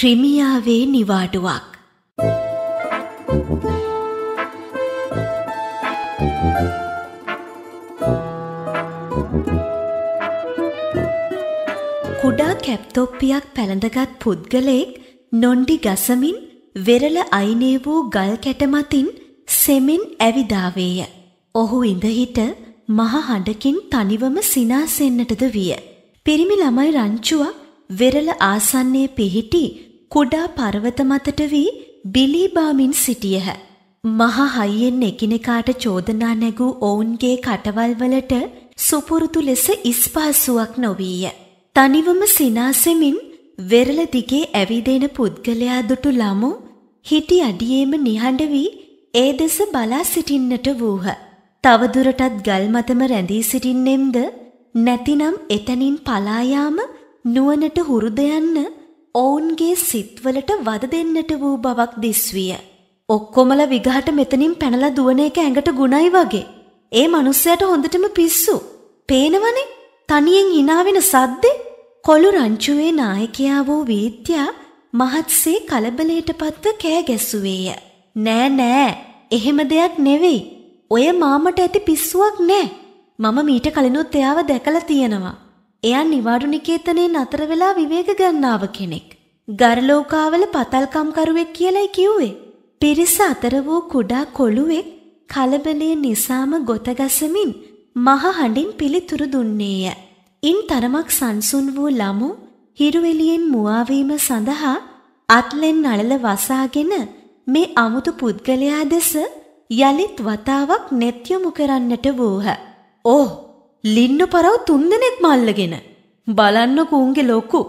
ක්‍රිමියාවේ නිවාඩුවක් කුඩා කැප්තොප්පියක් පැළඳගත් පුද්ගලයෙක් නොන්ඩි ගසමින් වෙරළ අයිනේ වූ ගල් කැටමතින් සෙමෙන් ඇවිදාවේය. ඔහු ඉඳහිට මහ හඬකින් තනිවම සිනාසෙන්නටද විය. පිරිමි ළමයි රංචුවක් වෙරළ ආසන්නයේ පිහිටි කුඩා පර්වත මතට වී බිලීබාමින් සිටියහ. මහා හයියෙන් එකිනෙකාට චෝදනා නැගූ ඔවුන්ගේ කටවල්වලට සුපුරුදු ලෙස ඉස්පාසුවක් නොවීය. තනිවම සිනාසෙමින් වෙරළ දිගේ ඇවිදෙන පුද්ගලයා දුටු ළමු හිටි අඩියේම නිහඬ වී ඒ දෙස බලා සිටින්නට වූහ. තවදුරටත් ගල් මතම රැඳී සිටින්නෙම්ද නැතිනම් එතනින් පලා යාම නුවණට හුරුද යන්න ඔවුන්ගේ සිත්වලට වද දෙන්නට වූ බවක් දිස්විය. ඔක්කොමල විගහට මෙතනින් පැනලා දුවන එක ඇඟට ගුණයි වගේ. ඒ මනුස්සයට හොඳටම පිස්සු. පේනවනේ තනියෙන් හිනාවෙන සද්දෙ කොළු රංචුවේ නායකයා වූ වීත්‍යා මහත්සේ කලබලයට පත්ව කෑ ගැසුවේය. නෑ නෑ එහෙම දෙයක් නෙවෙයි. ඔය මාමට ඇති පිස්සුවක් නෑ. මම මීට කලිනුත් එයාව දැකලා තියෙනවා. එයා නිවාඩු නිකේතනයෙන් අතර වෙලා විවේක ගන්නාව කෙනෙක්. ගරලෝකාවල පතල්කම්කරුවෙක් කියලයි කිව්වේ. පිරිස අතර වූ කුඩා කොළුවෙක් කලබලය නිසාම ගොතගසමින් මහ හඬින් පිළිතුරු දුන්නේය. ඉන් තරමක් සංසුන් වූ ළමු හිරුවෙලියෙන් මුවාවීම සඳහා අත්ලෙන් නළල වසාගෙන මේ අමුතු පුද්ගලයා දෙස යළිත් වතාවක් net යොමු කරන්නට වූහ. "ඕ, ලින්නපරව තුන්දෙනෙක් මල්ලගෙන බලන්න කුන්ගේ ලොකු"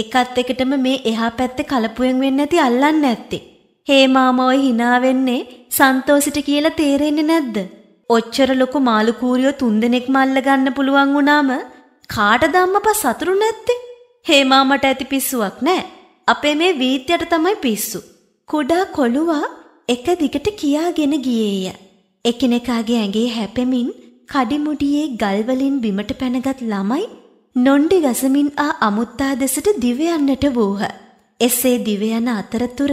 එකත් එකටම මේ එහා පැත්තේ කලපුවෙන් වෙන්නේ නැති අල්ලන්න ඇත්තේ. හේ මාමා ඔය hina වෙන්නේ සන්තෝෂිට කියලා තේරෙන්නේ නැද්ද? ඔච්චර ලොකු මාළු කූරියෝ තුන්දෙනෙක්ම අල්ල ගන්න පුළුවන් වුණාම කාටද අම්මපා සතුරු නැත්තේ? හේ මාමට ඇති පිස්සුවක් නෑ. අපේ මේ වීත්‍යට තමයි පිස්සු. කුඩා කොළුවා එක දිගට කියාගෙන ගියේය. එකිනෙකාගේ ඇඟේ හැපෙමින් කඩිමුඩියේ ගල්වලින් බිමට පැනගත් ළමයි නොන්ඩි ගසමින් ආ අමුත්තා දෙසට දිවයන්නට වූහ. එසේ දිවයන අතරතුර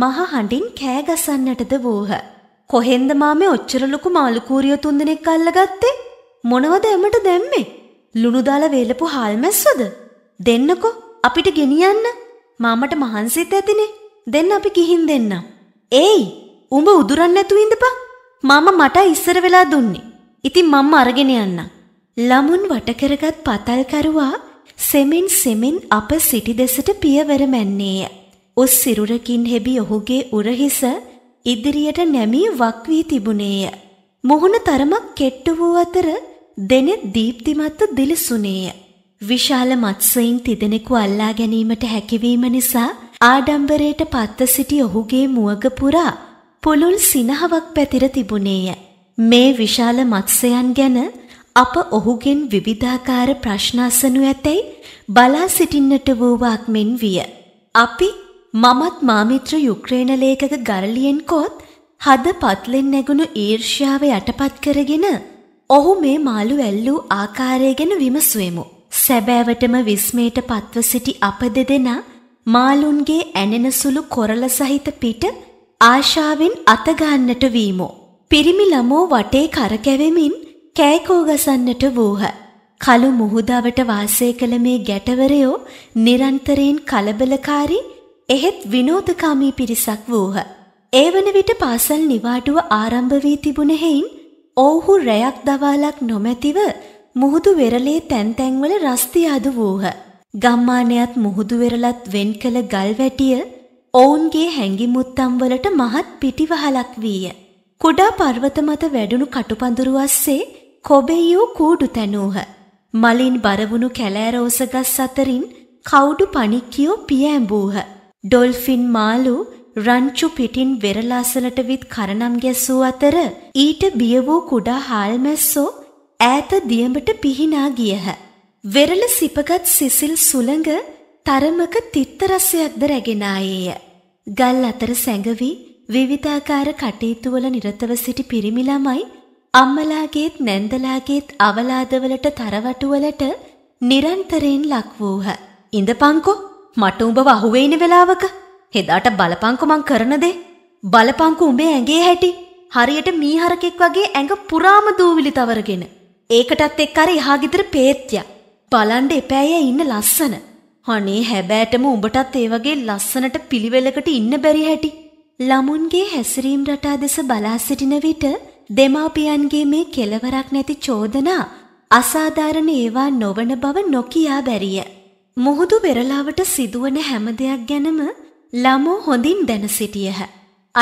මහ හඬින් කෑගසන්නටද වූහ. කොහෙන්ද මාමේ ඔච්චර ලොකු මාළුකූරිය තුන්දෙනෙක් අල්ලගත්තේ? මොනවද එමට දැම්මේ? ලුණු දාලා වේලපු හාල්මැස්සද? දෙන්නකෝ අපිට ගෙනියන්න. මාමට මහන්සිත් ඇතිනේ. දෙන්න අපි ගිහින් දෙන්නම්. ඒයි උඹ උදුරන් නැතුව ඉඳපන්. මාමා මට ඉස්සර වෙලා දුන්නේ. ඉතින් මම්ම අරගෙන යන්නම්. ළමුන් වටකරගත් පතල්කරුවා සෙමෙන් සෙමෙන් අප සිටි දෙසට පියවර මැන්නේය. උස් සිරුරකින් හෙබි ඔහුගේ උරහිස ඉදිරියට නැමී වක් වී තිබුණේය. මුහුණ තරමක් කෙට්ටු වූ අතර දෙනෙත් දීප්තිමත්ව දිලිසුණේය. විශාල මත්ස්‍යයින් තිදෙනෙකු අල්ලා ගැනීමට හැකිවීම නිසා ආඩම්බරයට පත්ව සිටි ඔහුගේ මුවග පුරා පුළුල් සිනහවක් පැතිර තිබුණේය. මේ විශාල මත්ස්‍යයන් ගැන අප ඔහුගෙන් විවිධාකාර ප්‍රශ්න අසනු ඇතැයි බලා සිටින්නට වූවාක් මෙන් විය. අපි මමත් මාමිත්‍ර යුක්‍රේන ලේකක ගරලියෙන් කොත් හද පත්ලෙන් නැගුණු ඊර්ෂ්‍යාව යටපත් කරගෙන ඔහු මේ මාළු ඇල්ලූ ආකාරය ගැන විමසුවෙමු. සැබෑවටම විස්මයට පත්ව සිටි අප දෙදෙනා මාළුන්ගේ ඇනෙන සුළු කොරල සහිත පිට ආශාවෙන් අතගන්නට වීමෝ. පිරිමි ළමෝ වටේ කරකැවෙමින් කෑකෝ ගසන්නට වූහ. කළු මුහුදාවට වාසය කළ මේ ගැටවරයෝ නිරන්තරයෙන් කලබලකාරී එහෙත් විනෝදකාමී පිරිසක් වූහ. ඒවන විට පාසල් නිවාඩුව ආරම්භ වී තිබුණ හෙයින් ඔවුහු රැයක් දවාලක් නොමැතිව මුහුදු වෙරළේ තැන් තැන්වල රස්තියාදු වූහ. ගම්මානයත් මුහුදු වෙරළත් වෙන් කළ ගල් වැටිය ඔවුන්ගේ හැඟිමුත්තම් වලට මහත් පිටිවහලක් වීය. කුඩා පර්වත මත වැඩුණු කටුපඳුරු අස්සේ කොබෙයෝ කූඩු තැනූහ. මලින් බරවුණු කැලෑර ඔසගස් අතරින් කවුඩු පණික්කියෝ පියෑඹූහ. ඩොල්ෆින් මාලු රංචු පිටින් වෙරලාසලට විත් කරනම් ගැසූ අතර ඊට බිය වූ කුඩා හාල්මැස්සෝ ඈත දියඹට පිහිනා ගියහ. වෙරළ සිපගත් සිසිල් සුළඟ තරමක තිත්ත රසයක්ද රැගෙන ආයේය. ගල් අතර සැඟවි විවිධාකාර කටයුතුවල නිරතව සිටි පිරිමි ළමයි අම්මලාගේත් නැන්දලාගේත් අවලාදවලට තරවටුවලට නිරන්තරයෙන් ලක් වූහ. ඉඳපංකෝ මට උඹව අහුවෙයින වෙලාවක හෙදාට බලපංකු මං කරන දේ බලපංකු උඹේ ඇඟේ හැටි හරියට මීහරකෙක් වගේ ඇඟ පුරාම දූවිලි තවරගෙන ඒකටත් එක්ක අර එහා গিදර පේත්‍ය බලන්න එපෑය ඉන්න ලස්සන අනේ හැබෑටම උඹටත් ඒ වගේ ලස්සනට පිළිවෙලකට ඉන්න බැරි හැටි ළමුන්ගේ හැසිරීම් රටා දෙස බලා සිටින විට දෙමාපියන්ගේ මේ කෙලවරක් නැති චෝදනා අසාධාරණ ඒවා නොවන බව නොකියා බැරිය. මුහුදු වෙරලාවට සිදුවන හැම දෙයක් ගැනම ළමෝ හොඳින් දැන සිටියහ.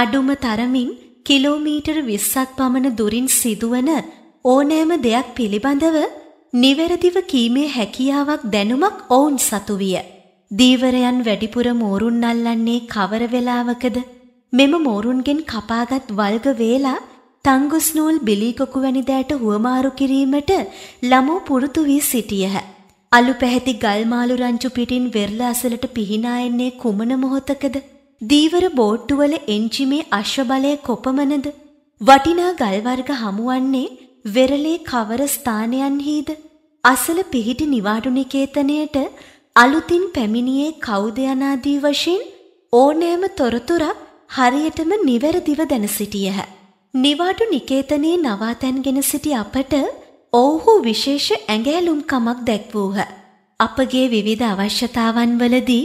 අඩුම තරමින් කිලෝමීටර් 20ක් පමණ දුරින් සිදුවන ඕනෑම දෙයක් පිළිබඳව නිවැරදිව කීමේ හැකියාවක් දැනුමක් ඔවුන් සතු විය. දීවරයන් වැඩිපුර මෝරුන් අල්ලන්නේ කවර වේලාවකද? මෙම මෝරුන්ගෙන් කපාගත් වල්ග වේලා තංගුස්නූල් බිලීකොකු වැනි දෑට හුවමාරු කිරීමට ළමෝ පුරුදු වී සිටියහ. අලු පැහැති ගල්මාලු රංචු පිටින් වෙරළ අසලට පිහිනා එන්නේ කුමන මොහොතකද? දීවර බෝට්ටුවල එන්ජිමේ අශ්ව බලය කොපමණද? වටිනා ගල් වර්ග හමුවන්නේ වෙරළේ කවර ස්ථානයන්හිද? අසල පිහිටි නිවාඩු නිකේතනයට අලුතින් පැමිණියේ කවුද යනාදී වශයෙන් ඕනෑම තොරතුරක් හරියටම නිවැරදිව දැන සිටියහ. නිවාඩු නිකේතනයේ නවාතැන්ගෙන සිටි අපට ඔවුහු විශේෂ ඇඟෑලුම්කමක් දැක්වූහ. අපගේ විවිධ අවශ්‍යතාවන් වලදී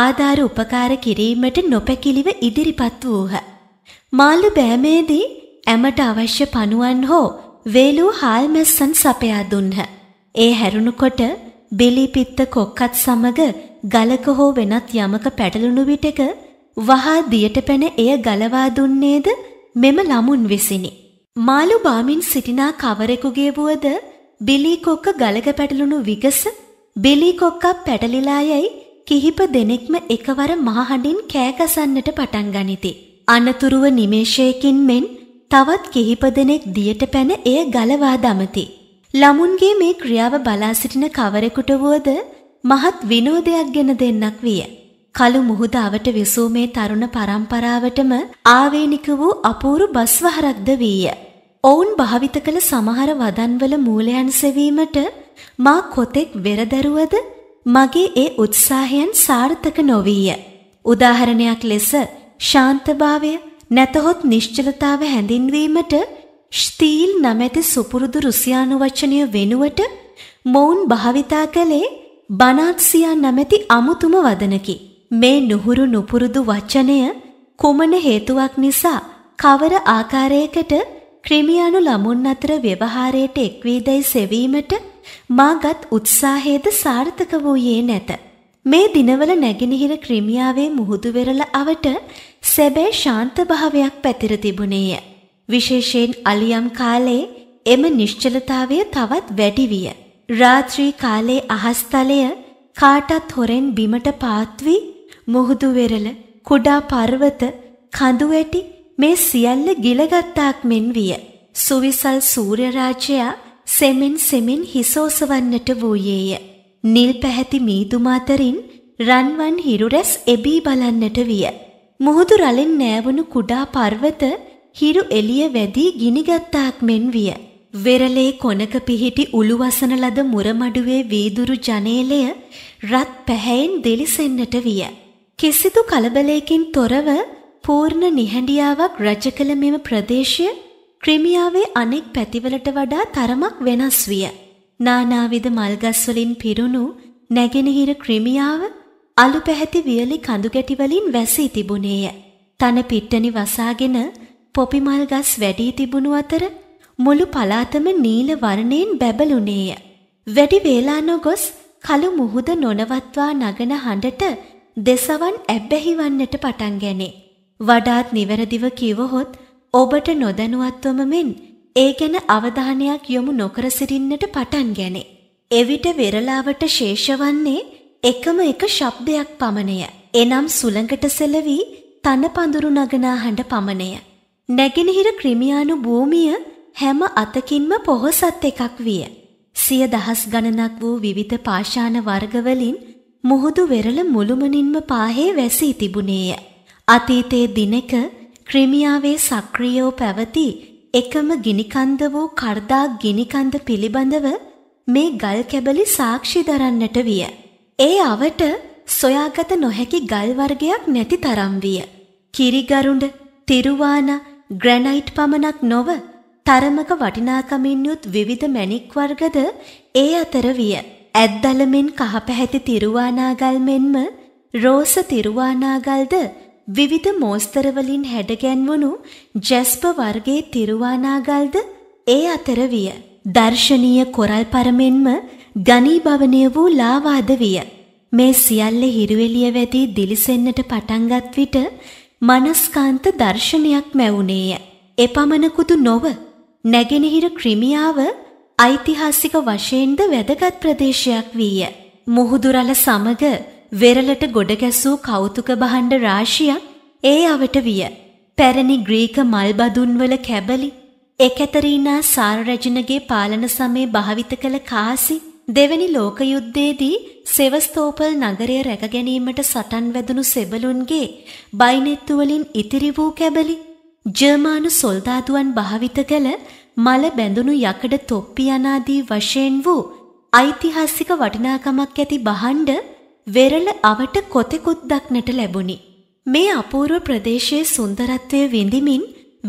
ආධාර උපකාර කිරීමට නොපැකිලිව ඉදිරිපත් වූහ. මාළු බෑමේදී ඇමට අවශ්‍ය පණුවන් හෝ වේලූ හාල්මැස්සන් සපයා දුන්හ. ඒ හැරුණුකොට බිලිපිත්ත කොක්කත් සමග ගලක හෝ වෙනත් යමක පැටලුණු විටක වහා දියට පැන එය ගලවා දුන්නේද මෙම ළමුන් විසිනි. මාළු බාමින් සිටිනා කවරෙකුගේ වුවද බිලීකොක්ක ගලක පැටලුණු විගස බිලීකොක්කක් පැටලිලා යැයි කිහිප දෙනෙක්ම එකවර මහහඬින් කෑකසන්නට පටන් ගනිති. අනතුරුව නිමේෂයකින් මෙන් තවත් කිහිප දෙනෙක් දියට පැන එය ගලවා දමති. ළමුන්ගේ මේ ක්‍රියාව බලා සිටින කවරෙකුට වුවද මහත් විනෝදයක් ගෙන දෙන්නක් විය. කළු මුහුදාවට විසූ මේ තරුණ පරම්පරාවටම ආවේනික වූ අපූරු බස්වහරක්ද වීය. ඔවුන් භාවිත කළ සමහර වදන්වල මූලයන් සෙවීමට මා කොතෙක් වෙරදරුවද මගේ ඒ උත්සාහයන් සාර්ථක නොවීය. උදාහරණයක් ලෙස ශාන්තභාවය නැතහොත් නිශ්චලතාව හැඳින්වීමට ස්ටීල් නමැති සුපුරුදු රුසියානු වචනය වෙනුවට මොවුන් භාවිතා කළේ බනාත්සියා නමැති අමුතුම වදනකි. මේ නුහුරු නුපුරුදු වචනය කුමන හේතුවක් නිසා කවර ආකාරයකට ක්‍රිමියානු ළමුන් අතර ව්‍යවහාරයට එක්වීදැයි සෙවීමට මාගත් උත්සාහයේද සාර්ථක වූයේ නැත. මේ දිනවල නැගෙනහිර ක්‍රිමියාවේ මුහුදු වෙරළ අවට සැබෑ ශාන්ත භාවයක් පැතිර තිබුණේය. විශේෂයෙන් අලියම් කාලේ එම නිශ්චලතාවය තවත් වැඩි විය. රාත්‍රී කාලේ අහස්තලය කාටත් හොරෙන් බිමට පාත් වී මුහුදු වෙරළ, කුඩා පර්වත, කඳු ඇටි මේ සියල්ල ගිලගත්තාක් මෙන් විය. සුවිසල් සූර්ය රාජයා සෙමෙන් සෙමෙන් හිස ඔසවන්නට වූයේය. නිල් පැහැති මීදුම අතරින් රන්වන් හිරුරැස් එබී බලන්නට විය. මුහුදු රලෙන් නෑවුණු කුඩා පර්වත හිරු එළිය වැදී ගිනිගත්තාක් මෙන් විය. වෙරළේ කොනක පිහිටි උළුවසන ලද මුරමඩුවේ වීදුරු ජනේලය රත් පැහැයෙන් දෙලිසෙන්නට විය. කිසිදු කලබලයකින් තොරව පූර්ණ නිහඬියාවක් රජ කළ මෙම ප්‍රදේශය ක්‍රිමියාවේ අනෙක් පැතිවලට වඩා තරමක් වෙනස් විය. නානාවිද මල්ගස් වලින් පිරුණු නැගෙනහිර ක්‍රිමියාව අලු පැහැති වියලි කඳු ගැටි වලින් වැසී තිබුණේය. තන පිට්ටනි වසාගෙන පොපි මල් ගස් වැඩි තිබුණු අතර මුළු පළාතම නීල වර්ණයෙන් බැබළුණේය. වැඩි වේලා නොගොස් කළු මුහුද නොනවත්වා නගන හඬට දෙසවන් ඇබ්බැහිවන්නට පටන් ගැනේ. වඩාත් නිවැරදිව කිවහොත් ඔබට නොදැනුවත්වම මෙන් ඒ ගැන අවධානයක් යොමු නොකර සිටින්නට පටන් ගැනේ. එවිට වෙරලාවට ශේෂ වන්නේ එකම එක ශබ්දයක් පමණය. එනම් සුළඟට සෙලවි තන පඳුරු නගනා හඬ පමණය. නැගෙනහිර ක්‍රිමියානු භූමිය හැම අතකින්ම පොහොසත් එකක් විය. සිය දහස් ගණනක් වූ විවිධ පාෂාණ වර්ගවලින් මුහුදු වෙරළ මුළුමනින්ම පාහේ වැසී තිබුණේය. අතීතයේ දිනක ක්‍රිමියාවේ සක්‍රියෝ පැවති එකම ගිනිකන්ද වූ කර්දා ගිනිකන්ද පිළිබඳව මේ ගල් කැබලි සාක්ෂි දරන්නට විය. ඒ අවට සොයාගත නොහැකි ගල් වර්ගයක් නැති තරම් විය. කිරිගරුඬ, තිරුවාන, ග්‍රැනයිට් පමණක් නොව තරමක වටිනාකමින් යුත් විවිධ මැණික් වර්ගද ඒ අතර විය. ඇද්දලමින් කහ පැහැති තිරුවානාගල් මෙන්ම රෝස තිරුවානාගල්ද විවිධ මෝස්තරවලින් හැඩගැන්වුණු ජැස්ප වර්ගයේ තිරුවානාගල්ද ඒ අතර විය. දර්ශනීය කොරල් පරමෙන්ම ගනී භවනය වූ ලාවාද විය. මේ සියල්ල හිරුවෙලිය වැදී දිලිසෙන්නට පටන්ගත් විට මනස්කාන්ත දර්ශනයක් මැවුණේය. එපමණකුදු නොව නැගෙනහිර ක්‍රිමියාව ඓතිහාසික වශයෙන්ද වැදගත් ප්‍රදේශයක් වීය. මුහුදු රළ සමග වෙරළට ගොඩ ගැසූ කෞතුක භාණ්ඩ රාශියක් ඒ අවට විය. පැරණි ග්‍රීක මල්බදුන්වල කැබලි, එකතරීනා සාරරජනගේ පාලන සමයේ භාවිත කළ කාසි දෙවැනි ලෝක යුද්ධයේදී සෙවස්තෝපල් නගරය රැක ගැනීමට සටන් වැදුණු සෙබළුන්ගේ බයිනෙත්තු වලින් ඉතිරි වූ කැබලි ජර්මානු සොල්දාදුවන් භාවිත කළ මල බැඳුණු යකඩ තොප්පි අනාදී වශයෙන් වූ ඓතිහාසික වටිනාකමක් ඇති බහණ්ඩ වෙරළ අවට කොතෙකුත් දක්නට ලැබුණි. මේ අපූර්ව ප්‍රදේශයේ සුන්දරත්වය විඳිමින්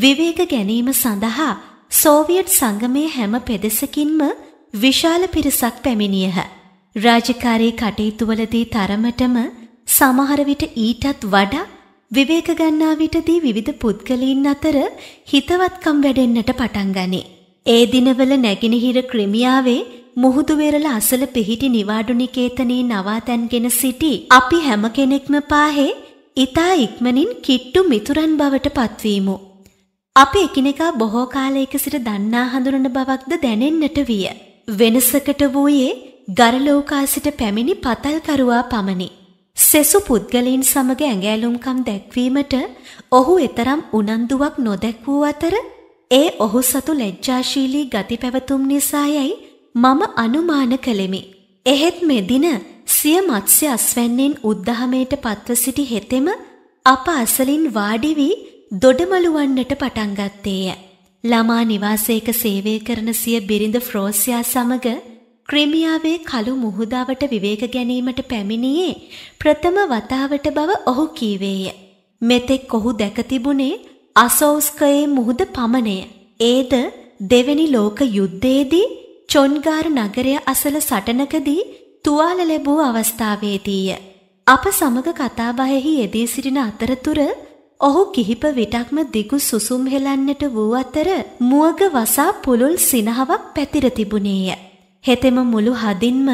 විවේක ගැනීම සඳහා සෝවියට් සංගමයේ හැම පෙදෙසකින්ම විශාල පිරිසක් පැමිණියහ. රාජකාරී කටයුතුවලදී තරමටම සමහර විට ඊටත් වඩා විවේක ගන්නා විටදී විවිධ පුද්ගලයන් අතර හිතවත්කම් වැඩෙන්නට පටන් ගනී. ඒ දිනවල නැගිනහිර ක්‍රිමියාවේ මුහුදු වෙරළ අසල පිහිටි නිවාඩු නිකේතනයේ නවාතැන්ගෙන සිටි අපි හැම කෙනෙක්ම පාහේ ඊතා ඉක්මනින් කිට්ටු මිතුරන් බවට පත්වීමු. අපි එකිනෙකා බොහෝ කාලයක සිට දන්නා හඳුනන බවක්ද දැනෙන්නට විය. වෙනසකට වූයේ ගරලෝකා සිට පැමිණි පතල්කරුවා පමණි. සෙසු පුද්ගලයින් සමග ඇඟෑලුම්කම් දැක්වීමට ඔහු එතරම් උනන්දුවක් නොදැක් වූ අතර ඒ ඔහු සතු ලැජ්ජාශීලී ගති පැවතුම් නිසා යයි මම අනුමාන කළෙමි. එහෙත් මෙදින සිය මත්ස්‍ය අස්වැන්නෙන් උද්ධහමයට පත්ව සිටි හෙතෙම අප අසලින් වාඩි වී දොඩමලුවන්නට පටන් ගත්තේය. ළමා නිවාසයක සේවය කරන සිය බිරිඳ ෆ්‍රෝසියා සමග ක්‍රිමියාවේ කළු මුහුදාවට විවේක ගැනීමට පැමිණියේ ප්‍රථම වතාවට බව ඔහු කීවේය. මෙතෙක් ඔහු දැක තිබුණේ අසෝස්කයේ මුහුද පමණය. ඒද දෙවැනි ලෝක යුද්ධයේදී චොන්ගාර් නගරය අසල සටනකදී තුවාල ලැබූ අවස්ථාවේදීය. අප සමග කතාබහෙහි යෙදී සිටින අතරතුර ඔහු කිහිප විටක්ම දිගු සුසුම් හෙලන්නට වූ අතර මුවග වසා පුළුල් සිනහවක් පැතිර තිබුණේය. හෙතෙම මුළු හදින්ම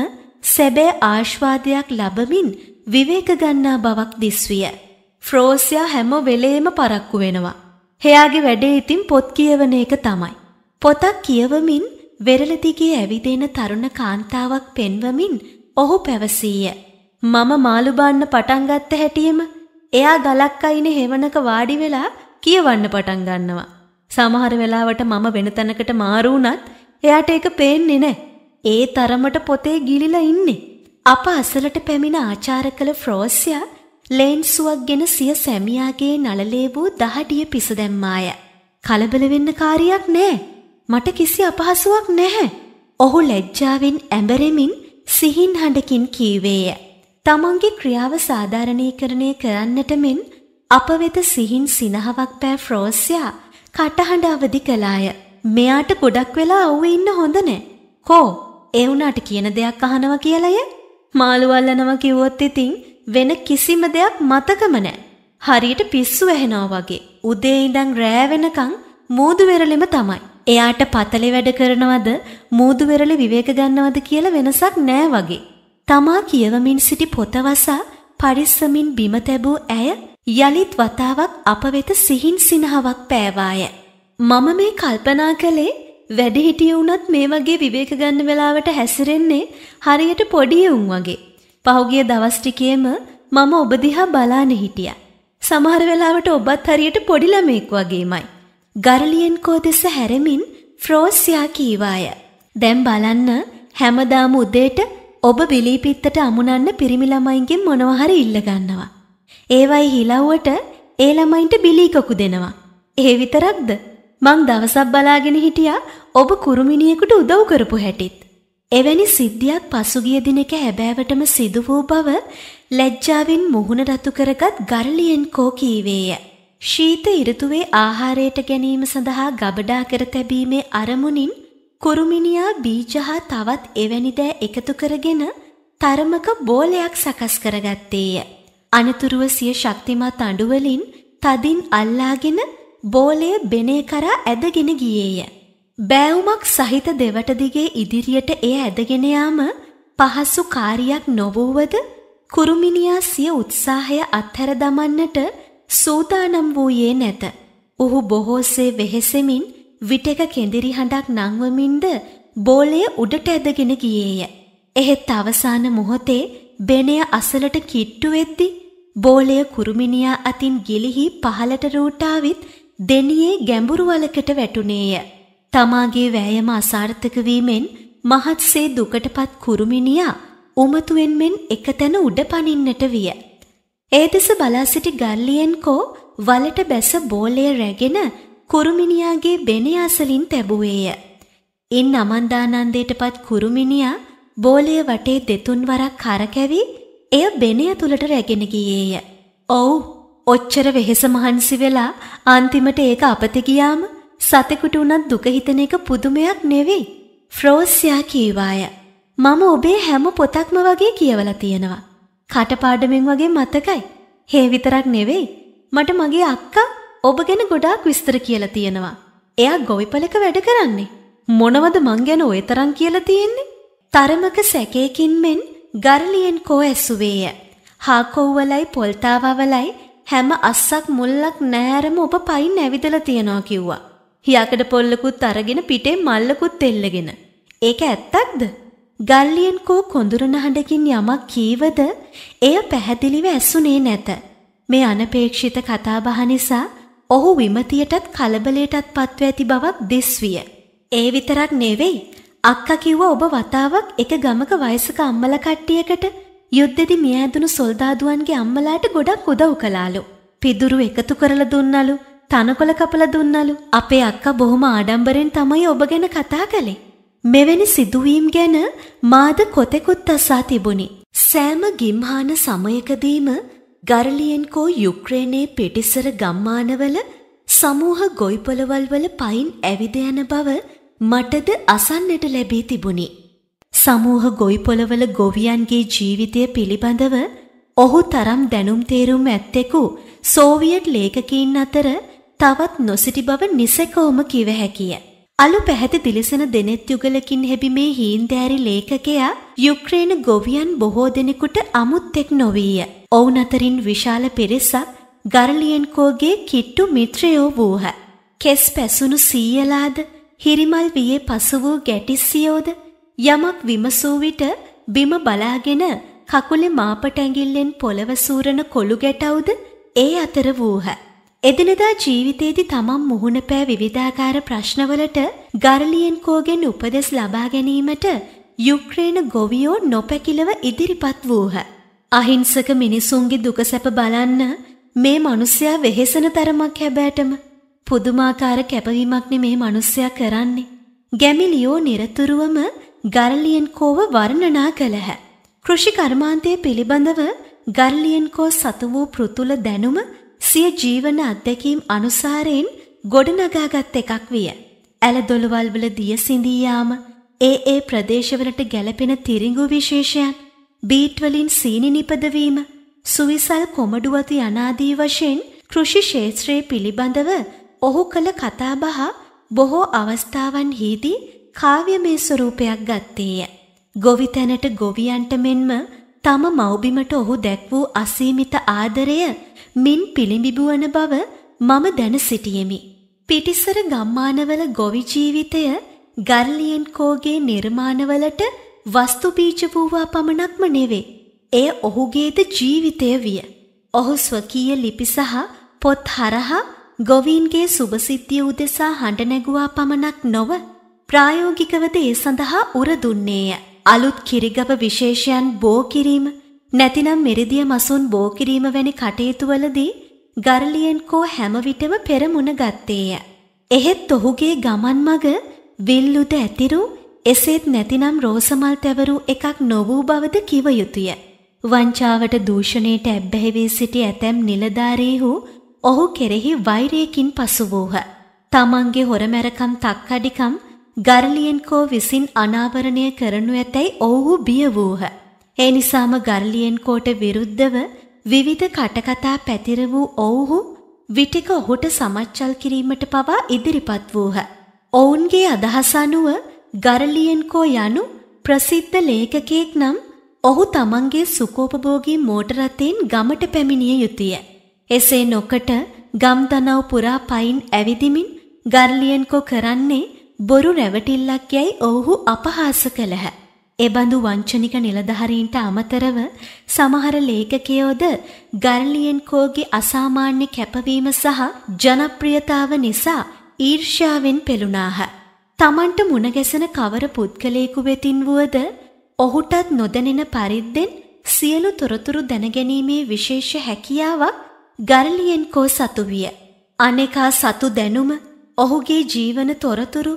සැබෑ ආශ්වාදයක් ලබමින් විවේක ගන්නා බවක් දිස්විය. ෆ්‍රෝසියා හැම වෙලේම පරක්කු වෙනවා. එයාගේ වැඩේ ඉතින් පොත් කියවන එක තමයි. පොතක් කියවමින් වෙරළ දිගේ ඇවිදෙන තරුණ කාන්තාවක් පෙන්වමින් ඔහු පැවසීය. මම මාළු බාන්න පටන් ගත්ත හැටියෙම එයා ගලක් අයින හේවණක වාඩි වෙලා කියවන්න පටන් ගන්නවා. සමහර වෙලාවට මම වෙන තැනකට මාරු වුණත් එයාට ඒක පේන්නේ නැහැ. ඒ තරමට පොතේ ගිලිලා ඉන්නේ. අප අසලට පැමිණ ආචාර කළ ෆ්‍රෝස්යා ලේන්සුවක් ගෙන සිය සැමියාගේ නළලේ වූ දහඩිය පිස දැම්මාය. කලබල වෙන්න කාරියක් නැහැ. මට කිසි අපහසුාවක් නැහැ. ඔහු ලැජ්ජාවෙන් ඇඹරෙමින් සිහින් හඬකින් කීවේය. තමන්ගේ ක්‍රියාව සාධාරණීකරණය කරන්නට මෙන් අප වෙත සිහින් සිනහවක් පෑ ෆ්‍රෝස්යා කටහඬ අවදි කළාය. මෙයාට ගොඩක් වෙලා අවුවේ ඉන්න හොඳ නැහැ. කෝ ඒ වුණාට කියන දෙයක් අහනවා කියලය මාළු අල්ලනවා කිව්වොත් ඉතින් වෙන කිසිම දෙයක් මතකම නැහැ. හරියට පිස්සු ඇහෙනවා වගේ. උදේ ඉඳන් රෑ වෙනකන් මූදු වෙරළෙම තමයි. එයාට පතලේ වැඩ කරනවද මූදු වෙරළේ විවේක ගන්නවද කියලා වෙනසක් නැහැ වගේ. තමා කියවමින් සිටි පොත වසා පරිස්සමින් බිම තැබූ ඇය යලිත් වතාවක් අප වෙත සිහින් සිනහවක් පෑවාය. මම මේ කල්පනා කළේ වැඩිහිටිය වුණත් මේ වගේ විවේක ගන්න වෙලාවට හැසිරෙන්නේ හරියට පොඩි උන් වගේ. පහුගිය දවස් ටිකේම මම ඔබ දිහා බලාන හිටියා. සමහර වෙලාවට ඔබත් හරියට පොඩි ළමෙක් වගේමයි. ගරලියෙන් කෝදෙස හැරෙමින් ෆ්‍රෝස්යා කීවාය. දැන් බලන්න හැමදාම උදේට ඔබ බිලී පිත්තට අමුණන්න පිරිමි ළමයින්ගෙන් මොනවා හරි ඉල්ල ගන්නවා. ඒවයි හිලව්වට ඒ ළමයින්ට බිලී කොකු දෙනවා. ඒ විතරක්ද? මං දවසක් බලාගෙන හිටියා ඔබ කුරුමිනියෙකුට උදව් කරපු හැටිත්. එවැනි සිද්ධියක් පසුගිය දිනක හැබෑවටම සිදු වූ බව ලැජ්ජාවෙන් මුහුණ රතු කරගත් ගර්ලියන් කෝ කීවේය. ශීත ඉරතුවේ ආහාරයට ගැනීම සඳහා ගබඩා කර තැබීමේ අරමුණින් කුරුමිනියා බීජ හා තවත් එවැනි දෑ එකතු කරගෙන තරමක බෝලයක් සකස් කරගත්තේය. අනතුරුව සිය ශක්තිමත් අඩුවලින් තදින් අල්ලාගෙන බෝලය බෙනේ කරා ඇදගෙන ගියේය. බෑවුමක් සහිත දෙවට දිගේ ඉදිරියට එය ඇදගෙන යාම පහසු කාරියක් නොවූවද කුරුමිනියා සිය උත්සාහය අත්හැර දමන්නට සූදානම් වූයේ නැත. ඔහු බොහෝසේ වෙහෙසෙමින් විටක කෙඳිරි හඬක් නංවමින්ද බෝලය උඩට ඇදගෙන ගියේය. එහෙත් අවසාන මොහොතේ බෙනය අසලට කිට්ටු වෙද්දි බෝලය කුරුමිනියා අතින් ගිලිහි පහලට රූටාවිත් දෙනියේ ගැඹුරුවලකට වැටුණේය. තමාගේ වෑයම අසාර්ථක වීමෙන් මහත්සේ දුකටපත් කුරුමිනියා උමතුෙන් මෙන් එකතැන උඩ පනින්නට විය. ඒ දෙස බලා සිටි ගල්ලියෙන්කෝ වලට බැස බෝලය රැගෙන කුරුමිනියාගේ බෙනේ අසලින් තැබුවේය. ඉන් අමන්දානන්දයටපත් කුරුමිනියා බෝලය වටේ දෙතුන් වරක් කරකැවි එය බෙනය තුලට රැගෙන ගියේය. ඔව් ඔච්චර වෙහෙස මහන්සි වෙලා අන්තිමට ඒක අපතේ ගියාම සතෙකුට උනත් දුක හිතන එක පුදුමයක් නෙවෙයි. ෆ්‍රෝස්යා කීවාය. මම ඔබේ හැම පොතක්ම වගේ කියවලා තියෙනවා. කටපාඩමින් වගේ මතකයි. හේ විතරක් නෙවෙයි. මට මගේ අක්කා ඔබ ගැන ගොඩාක් විස්තර කියලා තියෙනවා. එයා ගොවිපලක වැඩ කරන්නේ. මොනවද මං ගැන ඔය තරම් කියලා තියෙන්නේ? තරමක සැකයකින් මෙන් ගරලියෙන් කෝ ඇසුවේය. හාකෝවලයි පොල්තාවවලයි හැම අස්සක් මුල්ලක් නෑරම ඔබ පයින් ඇවිදලා තියනවා කිව්වා. හියකඩ පොල්ලකුත් අරගෙන පිටේ මල්ලකුත් එල්ලගෙන. ඒක ඇත්තක්ද? ගල්ලියෙන් කෝ කොඳුරන හඬකින් යමක් කීවද? එය පැහැදිලිව ඇසුනේ නැත. මේ අනපේක්ෂිත කතාබහ නිසා ඔහු විමතියටත් කලබලයටත් පත්ව ඇති බවක් දිස්විය. ඒ විතරක් නෙවෙයි අක්කා කිව්ව ඔබ වතාවක් එක ගමක වයසක අම්මලා කට්ටියකට යුද්ධෙදි මිය ඇදුණු සොල්දාදුවන්ගේ අම්මලාට ගොඩක් උදව් කළාලු. පිදුරු එකතු කරලා දුන්නලු, තනකොළ කපලා දුන්නලු. අපේ අක්කා බොහොම ආඩම්බරෙන් තමයි ඔබ ගැන කතා කළේ. මෙවැනි සිදුවීම් ගැන මාද කොතෙකුත් අසා තිබුණි. සෑම ගිම්හාන සමයකදීම ගරලියන්කෝ යුක්‍රේනයේ පිටිසර ගම්මානවල සමූහ ගොයිපොළවල් වල පයින් ඇවිද යන බව මටද අසන්නට ලැබී තිබුණි. සමූහ ගොවිපොළවල ගොවියන්ගේ ජීවිතය පිළිබඳව ඔහු තරම් දැනුම් තේරුම් ඇත්තෙකු සෝවියට් ලේඛකීන් අතර තවත් නොසිටි බව නිසකවම කිව හැකිය. අලු පැහැති දිලිසෙන දෙනෙත් යුගලකින් හැබි මේ හීන්දෑරි ලේඛකයා යුක්‍රේන ගොවියන් බොහෝ දෙනෙකුට අමුත්තෙක් නොවීය. ඔවුන් අතරින් විශාල පිරිසක් ගරලියන්කෝගේ කිට්ටු මිත්‍රයෝ වූහ. කෙස් පැසුණු සීයලාද හිරිමල් වියේ පසු වූ ගැටිස්සියෝද යමක් විමසූ විට බිම බලාගෙන කකුලේ මාපට ඇඟිල්ලෙන් පොළව සූරන කොළු ගැටවුද ඒ අතර වූහ. එදිනදා ජීවිතයේදී තමන් මුහුණ පෑ විවිධාකාර ප්‍රශ්නවලට ගර්ලියෙන්කෝගෙන් උපදෙස් ලබා ගැනීමට යුක්‍රේන ගොවියෝ නොපැකිලව ඉදිරිපත් වූහ. අහිංසක මිනිසුන්ගේ දුකසැප බලන්න මේ මිනිසයා වෙහෙසන තරමක් හැබෑටම පුදුමාකාර කැපවීමක්නේ මේ මිනිසයා කරන්නේ. ගැමිලියෝ নিরතුරුවම ගරලියන්කෝව වර්ණනා කළහ. කෘෂි කර්මාන්තය පිළිබඳව ගරලියන්කෝ සතු වූ පෘතුල දැනුම සිය ජීවන අත්දැකීම් අනුසාරයෙන් ගොඩනගාගත් එකක් විය. ඇල දොළුවල්වල දිය සිඳීයාම ඒ ඒ ප්‍රදේශවලට ගැලපෙන තිරිඟු විශේෂයන් බීට්වලින් සීනි නිපදවීම සුවිසල් කොමඩුවති අනාදී වශයෙන් කෘෂි ශේත්‍රයේ පිළිබඳව ඔහු කළ කතාබහ බොහෝ අවස්ථාවන් හිදී කාව්‍යමය ස්වරූපයක් ගත්තේය. ගොවිතැනට ගොවියන්ට මෙන්ම තම මව්බිමට ඔහු දැක් වූ අසීමිත ආදරය මින් පිළිඹිබුවන බව මම දැන සිටියෙමි. පිටිසර ගම්මානවල ගොවි ජීවිතය ගර්ලියන්කෝගේ නිර්මාණවලට වස්තු බීජ වූවා පමණක්ම නෙවේ. එය ඔහුගේද ජීවිතය විය. ඔහු ස්වකීය ලිපි සහ පොත් හරහා ගොවීන්ගේ සුභසිද්ධිය උදෙසා හඬ නැගුවා පමණක් නොව ප්‍රායෝගිකවද ඒ සඳහා උර දුන්නේය. අලුත් කිරිගබ විශේෂයන් බෝ කිරීම නැතිනම් මෙරිදිය මසුන් බෝ කිරීම වැනි කටයුතුවලදී ගර්ලියන්කෝ හැම විටම පෙරමුණ ගත්තේය. එහෙත් ඔහුගේ ගමන් මග විල්ලුද ඇතිරු එසේත් නැතිනම් රෝසමල් තැවරු එකක් නොවූ බවද කිව යුතුය. වංචාවට දූෂණයට ඇබ්බැහි වී සිටි ඇතැම් නිලධාරීහු ඔහු කෙරෙහි වෛරයකින් පසු වූහ. තමන්ගේ හොරමැරකම් තක්කඩිකම් ගර්ලියෙන්කෝ විසින් අනාවරණය කරනු ඇතැයි ඔවුහු බිය වූහ. ඒ නිසාම ගර්ලියෙන්කෝට විරුද්ධව විවිධ කටකතා පැතිර වූ ඔවුහු විටික ඔහුට සමච්චල් කිරීමට පවා ඉදිරිපත් වූහ. ඔවුන්ගේ අදහස අනුව ගරලියෙන්කෝ යනු ප්‍රසිද්ධ ලේඛකයෙක් නම් ඔහු තමන්ගේ සුකෝපභෝගී මෝටර රථයෙන් ගමට පැමිණිය යුතුය. එසේ නොකොට ගම්දනව් පුරා පයින් ඇවිදිමින් ගර්ලියෙන්කෝ කරන්නේ බොරු රැවටිල්ලක් යැයි ඔවුහු අපහාස කළහ. එබඳු වංචනික නිලධහරීන්ට අමතරව සමහර ලේඛකයෝද ගර්ලියන් කෝගේ අසාමාන්‍ය කැපවීම සහ ජනප්‍රියතාව නිසා ඊර්ෂ්‍යාවෙන් පෙළුණාහ. තමන්ට මුණගැසෙන කවර පුද්ගලයෙකු වෙතින් වුවද ඔහුටත් නොදැනෙන පරිද්දෙන් සියලු තොරතුරු දැනගැනීමේ විශේෂ හැකියාවක් ගර්ලියන්කෝ සතු විය. අනෙකා සතු දැනුම ඔහුගේ ජීවන තොරතුරු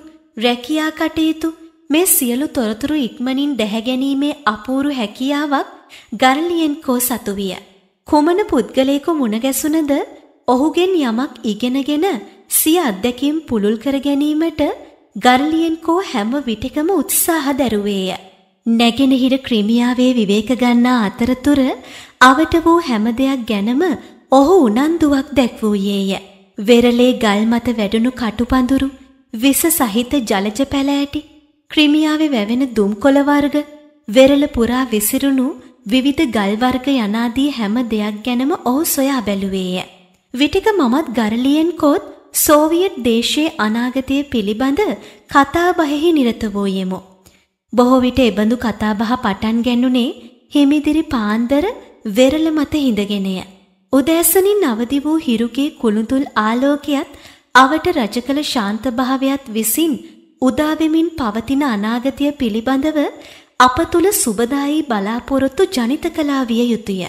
රැකියා කටයුතු මේ සියලු තොරතුරු ඉක්මනින් දැහැගැනීමේ අපූරු හැකියාවක් ගර්ලියෙන්කෝ සතු විය. කුමන පුද්ගලයෙකු මුණගැසුනද ඔහුගෙන් යමක් ඉගෙනගෙන සිය අත්දැකීම් පුළුල් කර ගැනීමට ගර්ලියෙන්කෝ හැම විටකම උත්සාහ දැරුවේය. නැගෙනහිර ක්‍රිමියාවේ විවේක ගන්නා අතරතුර අවට වූ හැම දෙයක් ගැනම ඔහු උනන්දුවක් දැක්වූයේය. වෙරළේ ගල් මත වැඩුණු කටුපඳුරු විස සහිත ජලජ පැල ඇටි ක්‍රිමියාවේ වැවෙන දුම්කොළ වර්ග වෙරළ පුරා විසිරුණු විවිධ ගල් වර්ග යනාදී හැම දෙයක් ගැනම ඔහු සොයා බැලුවේය. විටික මමත් ගරලියෙන් කොත් සෝවියට් දේශයේ අනාගතය පිළිබඳ කතාබහෙහි නිරත වූයෙමු. බොහෝ විට එබඳු කතාබහ පටන් ගැන්නුනේ හිමිදිරි පාන්දර වෙරළ මත හිඳගෙනය. උදෑසනින් අවදි වූ හිරුගේ කුළුඳුල් ආලෝකයත් අවට රජකල ශාන්තභාවයත් විසින් උදාවෙමින් පවතින අනාගතය පිළිබඳව අප තුළ සුබදායි බලාපොරොත්තු ජනිත කලා විය යුතුය.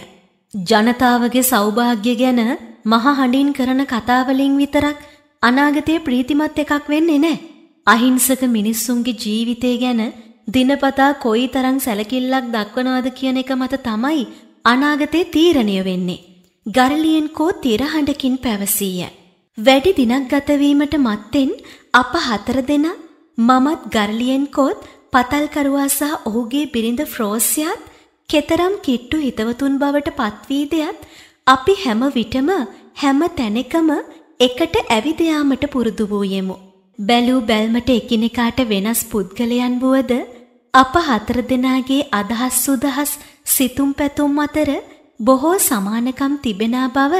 ජනතාවගේ සෞභාග්‍ය ගැන මහහඬින් කරන කතාවලින් විතරක් අනාගතය ප්‍රීතිමත් එකක් වෙන්නේ නෑ. අහිංසක මිනිස්සුන්ගේ ජීවිතය ගැන දිනපතා කොයි තරං සැලකිල්ලක් දක්වනවාද කියන එක මත තමයි අනාගතේ තීරණය වෙන්නේ. ගරලියෙන්කෝ තිරහඬකින් පැවසීය. වැඩි දිනක් ගතවීමට මත්තෙන් අප හතර දෙනා මමත් ගරලියෙන්කෝත් පතල්කරුවා සහ ඔහුගේ බිරිඳ ෆ්‍රෝසියාත් කෙතරම් කිට්ටු හිතවතුන් බවට පත්වී දෙයත් අපි හැම විටම හැම තැනෙකම එකට ඇවිදයාමට පුරුදු වූයෙමු. බැලූ බැල්මට එකිනෙකාට වෙනස් පුද්ගලයන් වුවද අප හතර දෙනාගේ අදහස් සුදහස් සිතුම් පැතුම් අතර බොහෝ සමානකම් තිබෙන බව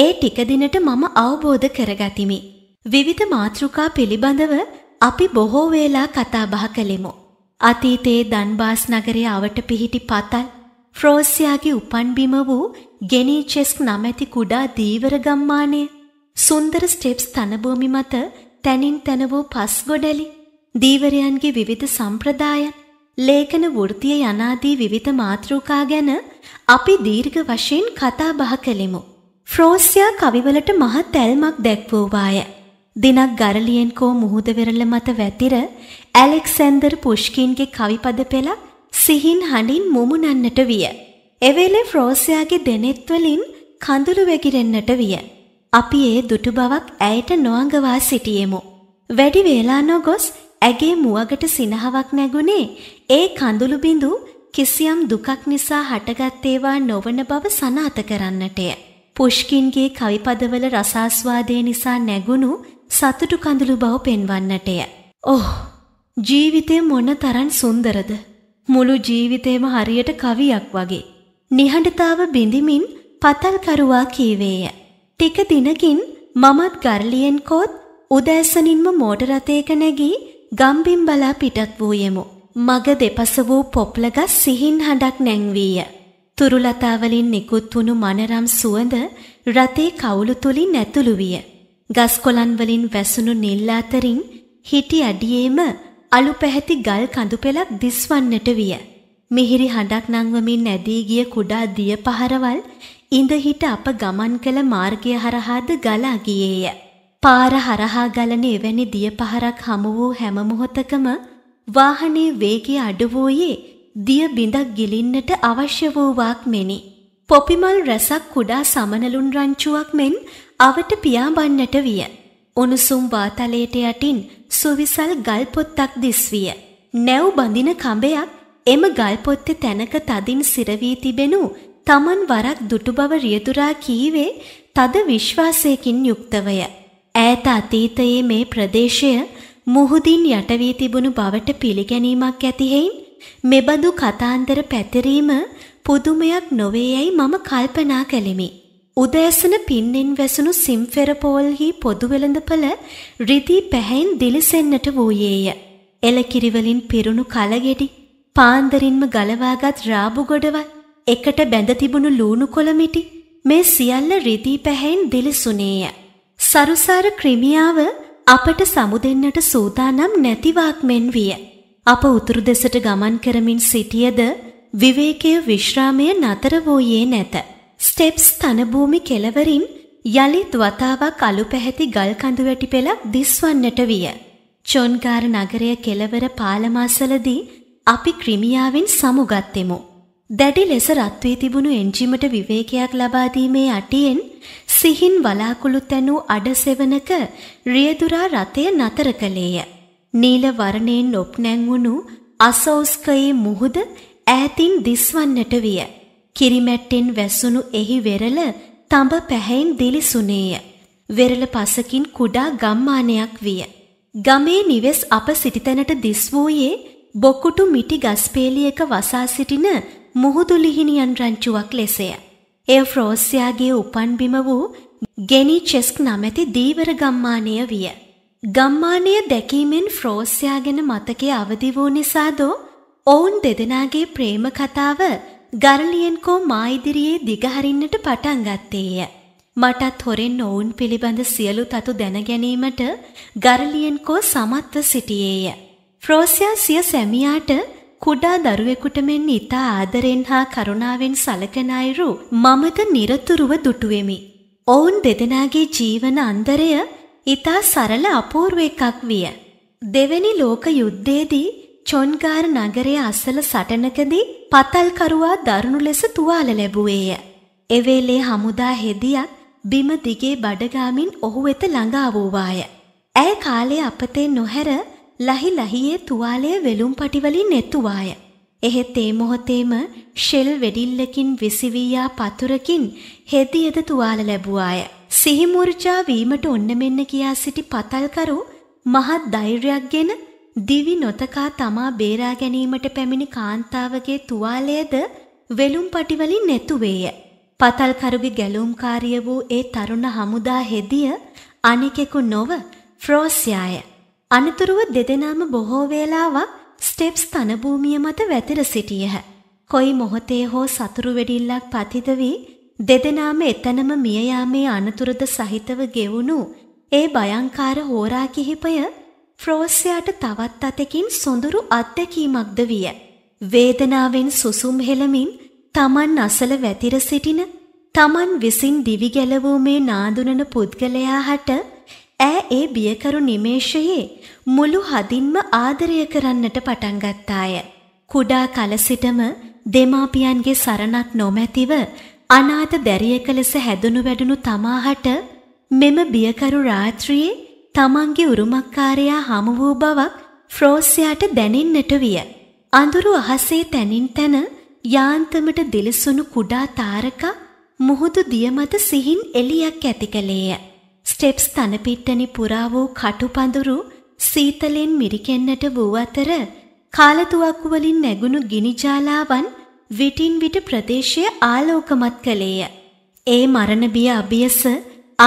ඒ ටික දිනට මම අවබෝධ කරගතිමි. විවිධ මාතෘකා පිළිබඳව අපි බොහෝ වේලා කතාබහ කළෙමු. අතීතයේ දන්බාස් නගරයේ අවට පිහිටි පතල් ෆ්‍රෝසියාගේ උපන්බිම වූ ගෙනීචෙස්ක් නමැති කුඩා දීවර ගම්මානය සුන්දර ස්ටෙප්ස් තනභූමි මත තැනින් තැන වූ පස් ගොඩලි දීවරයන්ගේ විවිධ සම්ප්‍රදායන් ලේඛන වෘත්තිය යනාදී විවිධ මාතෘකා ගැන අපි දීර්ඝ වශයෙන් කතා බහ කළෙමු. ෆ්‍රෝස්යා කවිවලට මහත් ඇල්මක් දැක්වූවාය. දිනක් ගරලියෙන්කෝ මුහුද වෙරළ මත වැතිර ඇලෙක්සැන්දර් පුෂ්කින්ගේ කවිපද පෙළක් සිහින් හඬින් මුමුණන්නට විය. එවෙලේ ෆ්‍රෝස්යාගේ දෙනෙත් වලින් කඳුළු වැగిරෙන්නට විය. අපි ඒ දුටු බවක් ඇයට නොඅඟවා සිටියෙමු. වැඩි වේලා නොගොස් ඇගේ මුවගට සිනහවක් නැගුණේ ඒ කඳුළු බිඳු කිසියම් දුකක් නිසා හටගත්තේවා නොවන බව සනාත කරන්නටය. පුෂ්කින්ගේ කවිපදවල රසාස්වාදය නිසා නැගුණු සතුටු කඳුළු බව පෙන්වන්නටය. ඔහ්! ජීවිතේ මොන තරන් සුන්දරද. මුළු ජීවිතේම හරියට කවියක් වගේ. නිහඬතාව බිඳිමින් පතල්කරුවා කීවේය. ටික දිනකින් මමත් ගර්ලියෙන් කොත් උදෑසනින්ම මෝටරතයක නැගී ගම්බිම් බලා පිටත් වූයෙමු. මග දෙපස වූ පොප්ලගස් සිහින් හඬක් නැංවීය. තුරුලතාවලින් නිකුත් වුණු මනරම් සුවඳ රතේ කවුළු තුලින් ඇතුළු විය. ගස් කොළන් වලින් වැසුණු නිල් අතරින් හිටි අඩියේම අලු පැහැති ගල් කඳු පෙලක් දිස්වන්නට විය. මිහිරි හඬක් නංවමින් නැදී ගිය කුඩා දිය පහරවල් ඉඳ හිට අප ගමන් කළ මාර්ගය හරහාද ගලා ගියේය. පාර හරහා ගලන එවැනි දිය පහරක් හමු වූ හැම මොහොතකම වාහනේ වේගය අඩු වූයේ දිය බිඳක් ගිලින්නට අවශ්‍ය වූවාක් මෙනි. පොපිමල් රසක් කුඩා සමනලුන් රංචුවක් මෙන් අවට පියාඹන්නට විය. උණුසුම් වාතලයට යටින් සුවිසල් ගල් පොත්තක් දිස්විය. නැව් බඳින කඹයක් එම ගල් පොත්තේ තැනක තදින් සිරවී තිබෙනු තමන් වරක් දුටු බව රියදුරා කීවේ තද විශ්වාසයකින් යුක්තවය. ඈත අතීතයේ මේ ප්‍රදේශය මුහුදින් යට වී තිබුණු බවට පිළිගැනීමක් ඇති හේයින් මෙබඳු කතාන්දර පැතිරීම පුදුමයක් නොවේ යයි මම කල්පනා කළෙමි. උදෑසන පින්නෙන් වැසුණු සිම්ෆෙරපෝල්හි පොදු වෙළඳපළ රිදී පැහැයින් දිලිසෙන්නට වූයේය. එලකිරිවලින් පිරුණු කලගෙඩි පාන්දරින්ම ගලවාගත් රාබු ගොඩවල් එකට බැඳ තිබුණු ලූණු කොළමිටි මේ සියල්ල රිදී පැහැයින් දිලිසුනේය. සරුසාර ක්‍රිමියාව අපට සමුදෙන්නට සූදානම් නැතිවක් මෙන් විය. අප උතුරු දෙසට ගමන් කරමින් සිටියද විවේකය විශ්‍රාමය නතර වූයේ නැත. ස්ටෙප්ස් තනභූමි කෙළවරින් යළිත් වතාවක් අලු පැහැති ගල් කඳු වැටි පෙළක් දිස්වන්නට විය. චොන්ගාර නගරය කෙළවර පාලමාසලදී අපි ක්‍රිමියාවෙන් සමුගත්තෙමු. දැඩි ලෙස රත් වී තිබුණු එන්ජිමට විවේකයක් ලබා දීමේ අටියෙන් සිහින් වලාකුළු තැනූ අඩසෙවනක රියදුරා රථය නතර කළේය. නීල වරණයෙන් ඔප්නැංවුණු අසෝස්කයේ මුහුද ඈතින් දිස්වන්නට විය. කිරිමැට්ටෙන් වැසුණු එහි වෙරළ තඹ පැහැයෙන් දිලිසුනේය. වෙරළ පසකින් කුඩා ගම්මානයක් විය. ගමේ නිවෙස් අප සිටිතැනට දිස් වූයේ බොකුටු මිටි ගස්පේලියක වසා සිටින මුහුදුලිහිණියන් රංචුවක් ලෙසය. එය ෆ්‍රෝස්යාගේ උපන්බිම වූ ගෙනි චෙස්ක් නමැති දීවර ගම්මානය විය. ගම්මානය දැකීමෙන් ෆ්‍රෝස්යා ගැන මතකය අවදි වූ නිසාදෝ ඔවුන් දෙදෙනාගේ ප්‍රේම කතාව ගරලියන්කෝ මා ඉදිරියේ දිගහරින්නට පටන් ගත්තේය. මටත් හොරෙන් ඔවුන් පිළිබඳ සියලු තතු දැනගැනීමට ගරලියන්කෝ සමත්ව සිටියේය. ෆ්‍රෝසියා සිය සැමියාට කුඩා දරුවෙකුට මෙන් ඉතා ආදරෙන් හා කරුණාවෙන් සලකන අයුරු මමද নিরතුරුව දුටුවෙමි. ඔවුන් දෙදෙනාගේ ජීවන අන්දරය ඉතා සරල අපූර්ව එකක් විය. දෙවැනි ලෝක යුද්ධයේදී චොන්ගාර් නගරයේ අසල සටනකදී පතල්කරුවා දරුණු ලෙස තුවාල ලැබුවේය. එවේලේ හමුදා හෙදියක් බිම දිගේ බඩගාමින් ඔහු වෙත ළඟා වූවාය. ඇය කාලයේ අපතේ නොහැර ලහි ලහියේ තුවාලය වෙලුම් පටිවලින් එතුවාය. එහෙත් ඒ මොහොතේම ෂෙල් වෙඩිල්ලකින් විසිවීයා පතුරකින් හෙදියද තුවාල ලැබුවාය. සිහිමුර්ජා වීමට ඔන්න මෙන්න කියා සිටි පතල්කරු මහත් ධෛර්යයක්ගෙන දිවි නොතකා තමා බේරා ගැනීමට පැමිණි කාන්තාවගේ තුවාලයද වෙලුම් පටිවලින් නැතුවේය. පතල්කරුගේ ගැලුම්කාරිය වූ ඒ තරුණ හමුදා හෙදිය අනෙකෙකු නොව ෆ්‍රෝසියාය. අනතුරුව දෙදෙනාම බොහෝ වේලාවක් ස්ටෙප්ස් තන භූමිය මත වැතිර සිටියහ. කොයි මොහොතේ හෝ සතුරු වෙඩිල්ලක් පතිත වී දෙදෙනාම එතනම මිය යාමේ අනතුරුද සහිතව ගෙවුණු ඒ භයංකාර හෝරා කිහිපය ෆ්‍රෝස්යාට තවත් අතකින් සොඳුරු අත්දැකීමක්ද විය. වේදනාවෙන් සුසුම් හෙළමින් තමන් අසල වැතිර සිටින තමන් විසින් දිවි ගැලවූ මේ නාඳුනන පුද්ගලයා හට ඈ ඒ බියකරු නිමේෂයේ මුළු හදින්ම ආදරය කරන්නට පටන් ගත්තාය. කුඩා කල සිටම දෙමාපියන්ගේ සරණක් නොමැතිව අනාථ දැරියක ලෙස හැදුණු වැඩුණු තමාහට මෙම බියකරු රාත්‍රියේ තමන්ගේ උරුමකාරයා හමු වූ බවක් ෆ්‍රෝසියාට දැනෙන්නට විය. අඳුරු අහසේ තැනින් තැන යාන්තමට දිලිසුණු කුඩා තාරකා මුහුදු දිය මත සිහින් එළියක් ඇති කළේය. ස්ටෙප්ස් තනපිට්ටනි පුරා වූ කටුපඳුරු සීතලෙන් මිරිකෙන්නට වූ අතර කාලතුවක්කු වලින් නැගුණු ගිනිජාලාවන් විටින් විට ප්‍රදේශය ආලෝකමත් කළේය. ඒ මරණ බිය අභියස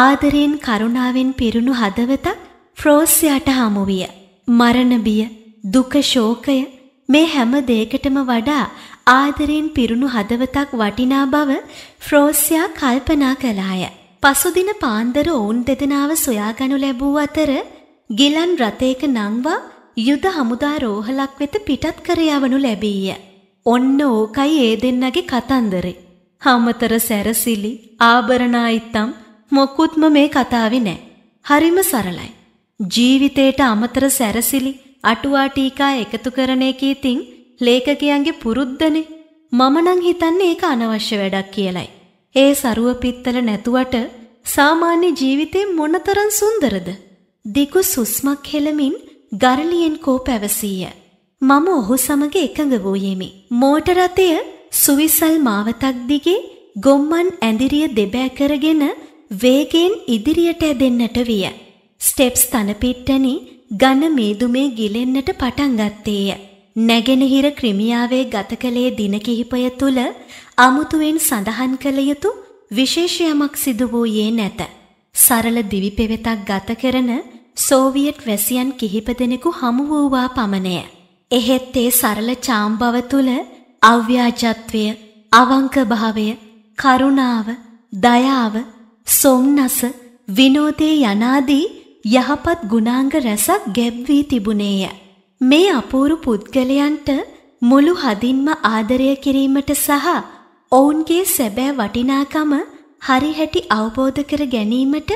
ආදරයෙන් කරුණාවෙන් පිරුණු හදවතක් ෆ්‍රෝස්යාට හමු විය. මරණ බිය, දුක, ශෝකය මේ හැම දෙයකටම වඩා ආදරයෙන් පිරුණු හදවතක් වටිනා බව ෆ්‍රෝස්යා කල්පනා කළාය. පසුදින පාන්දර ඔවුන් දෙදෙනාව සොයාගනු ලැබූ අතර ගිලන් රථයක නංවා යුද හමුදා රෝහලක් වෙත පිටත් කර යවනු ලැබීය. ඔන්න ඕකයි ඒ දෙන්නගේ කතන්දරේ. හමතර සැරසිලි ආභරණායිත්තම් මොකුත්ම මේ කතාවේ නෑ. හරිම සරලයි. ජීවිතේට අමතර සැරසිලි අටුවා ටීකා එකතු කරන එකීතින් ලේඛකයන්ගේ පුරුද්දනේ. මම නම් හිතන්නේ ඒක අනවශ්‍ය වැඩක් කියලයි. ඒ සරුව පිත්තල නැතුවට සාමාන්‍ය ජීවිතේ මොනතරම් සුන්දරද? දිගු සුස්මක් හෙලමින් ගරලියෙන් කෝ පැවසීය. මම ඔහු සමග එකඟ වූ යෙමි. මෝටර රථය සුවිසල් මාවතක් දිගේ ගොම්මන් ඇඳිරිය දෙබෑ කරගෙන වේගෙන් ඉදිරියට ඇදෙන්නට විය. ස්ටෙප්ස් තන පිට්ටනි ඝන මේදුමේ ගිලෙන්නට පටන් ගත්තේය. නැගෙනහිර ක්‍රිමියාවේ ගත කළේ දින කිහිපය තුල අමුතුවෙන් සඳහන් කළ යුතු විශේෂයමක් සිදු වූයේ නැත. සරල දිවි පෙවෙතක් ගත කරන සෝවියට් වැසියන් කිහිප දෙනෙකු හමු වූවා පමණය. එහෙත් ඒ සරල චාම්බව තුළ අව්‍යාජත්වය, අවංකභාවය, කරුණාව, දයාව, සොම්නස, විනෝදේ යනාදී යහපත් ගුණාංග රැසක් ගැබ්වී තිබුණේය. මේ අපූරු පුද්ගලයන්ට මුළු හදින්ම ආදරය කිරීමට සහ ඔවුන්ගේ සැබෑ වටිනාකම හරිහැටි අවබෝධ කර ගැනීමට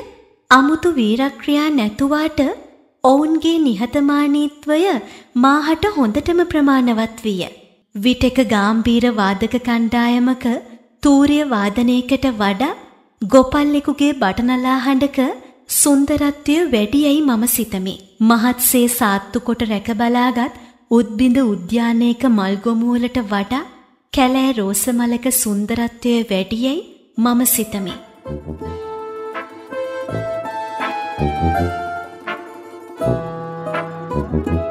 අමුතු වීරක්‍රියා නැතුවාට ඔවුන්ගේ නිහතමානීත්වය මාහට හොඳටම ප්‍රමාණවත් විය. විටෙක ගාම්භීර වාදක කණ්ඩායමක තූර්ය වාදනයකට වඩා ගොපල්ලෙකුගේ බටනලා හඬක සුන්දරත්වය වැඩියයි මම සිතමි. මහත්සේ සාත්තු කොට රැකබලාගත් උද්බිඳ උද්‍යානයක මල්ගොමුවලට වඩා කැලෑ රෝසමලක සුන්දරත්වය වැඩියයි මම සිතමි. Thank you.